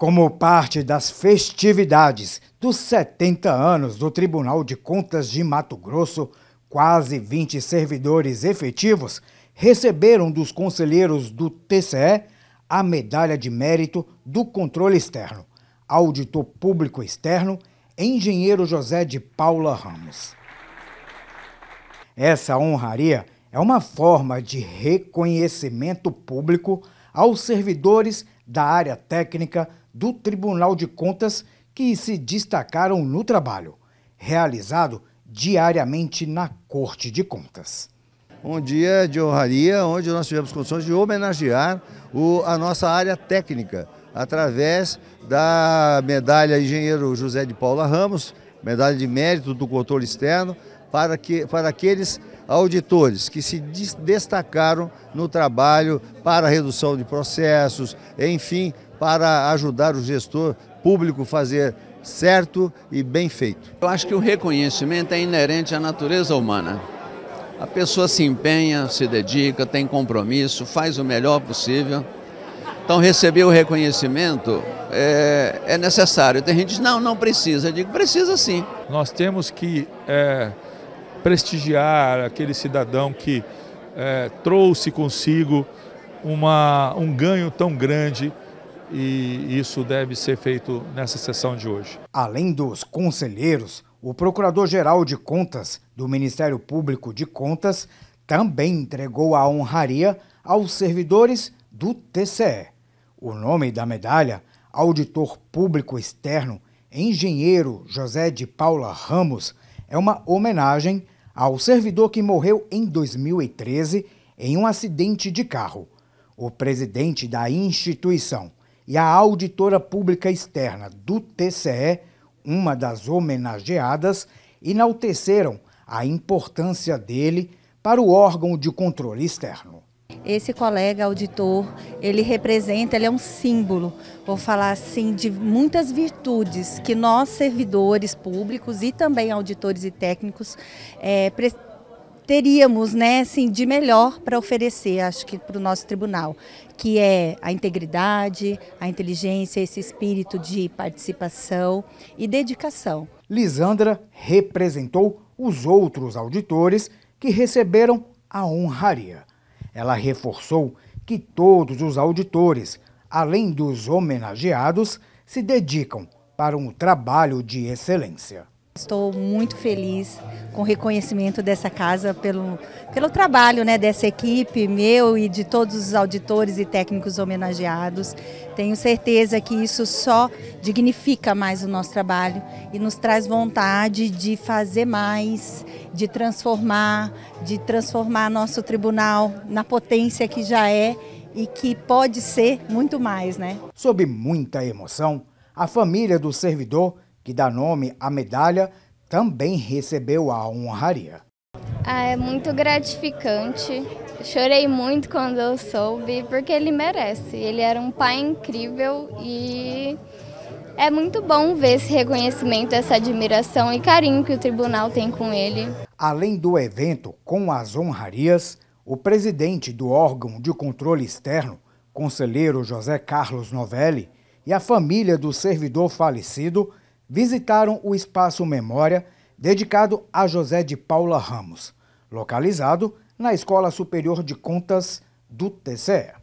Como parte das festividades dos 70 anos do Tribunal de Contas de Mato Grosso, quase 20 servidores efetivos receberam dos conselheiros do TCE a medalha de mérito do controle externo, auditor público externo, engenheiro José de Paula Ramos. Essa honraria é uma forma de reconhecimento público aos servidores da área técnica do Tribunal de Contas que se destacaram no trabalho, realizado diariamente na Corte de Contas. Um dia de honraria, onde nós tivemos condições de homenagear o, a nossa área técnica, através da medalha Engenheiro José de Paula Ramos, medalha de mérito do controle externo, para, que, para aqueles auditores que se destacaram no trabalho para a redução de processos, enfim, para ajudar o gestor público a fazer certo e bem feito. Eu acho que o reconhecimento é inerente à natureza humana. A pessoa se empenha, se dedica, tem compromisso, faz o melhor possível. Então, receber o reconhecimento é, é necessário. Tem gente que diz, não, não precisa. Eu digo, precisa sim. Nós temos que é prestigiar aquele cidadão que é, trouxe consigo uma, um ganho tão grande e isso deve ser feito nessa sessão de hoje. Além dos conselheiros, o Procurador-Geral de Contas do Ministério Público de Contas também entregou a honraria aos servidores do TCE. O nome da medalha, auditor público externo, engenheiro José de Paula Ramos, é uma homenagem ao servidor que morreu em 2013 em um acidente de carro. O presidente da instituição e a auditora pública externa do TCE, uma das homenageadas, enalteceram a importância dele para o órgão de controle externo. Esse colega auditor, ele representa, ele é um símbolo, vou falar assim, de muitas virtudes que nós, servidores públicos e também auditores e técnicos, é, teríamos né, assim, de melhor para oferecer, acho que para o nosso tribunal, que é a integridade, a inteligência, esse espírito de participação e dedicação. Lisandra representou os outros auditores que receberam a honraria. Ela reforçou que todos os auditores, além dos homenageados, se dedicam para um trabalho de excelência. Estou muito feliz com o reconhecimento dessa casa pelo, pelo trabalho né, dessa equipe, meu e de todos os auditores e técnicos homenageados. Tenho certeza que isso só dignifica mais o nosso trabalho e nos traz vontade de fazer mais, de transformar, de transformar nosso tribunal na potência que já é e que pode ser muito mais. Né? Sob muita emoção, a família do servidor que dá nome à medalha, também recebeu a honraria. Ah, é muito gratificante. Chorei muito quando eu soube, porque ele merece. Ele era um pai incrível e é muito bom ver esse reconhecimento, essa admiração e carinho que o tribunal tem com ele. Além do evento com as honrarias, o presidente do órgão de controle externo, conselheiro José Carlos Novelli, e a família do servidor falecido visitaram o espaço Memória dedicado a José de Paula Ramos, localizado na Escola Superior de Contas do TCE.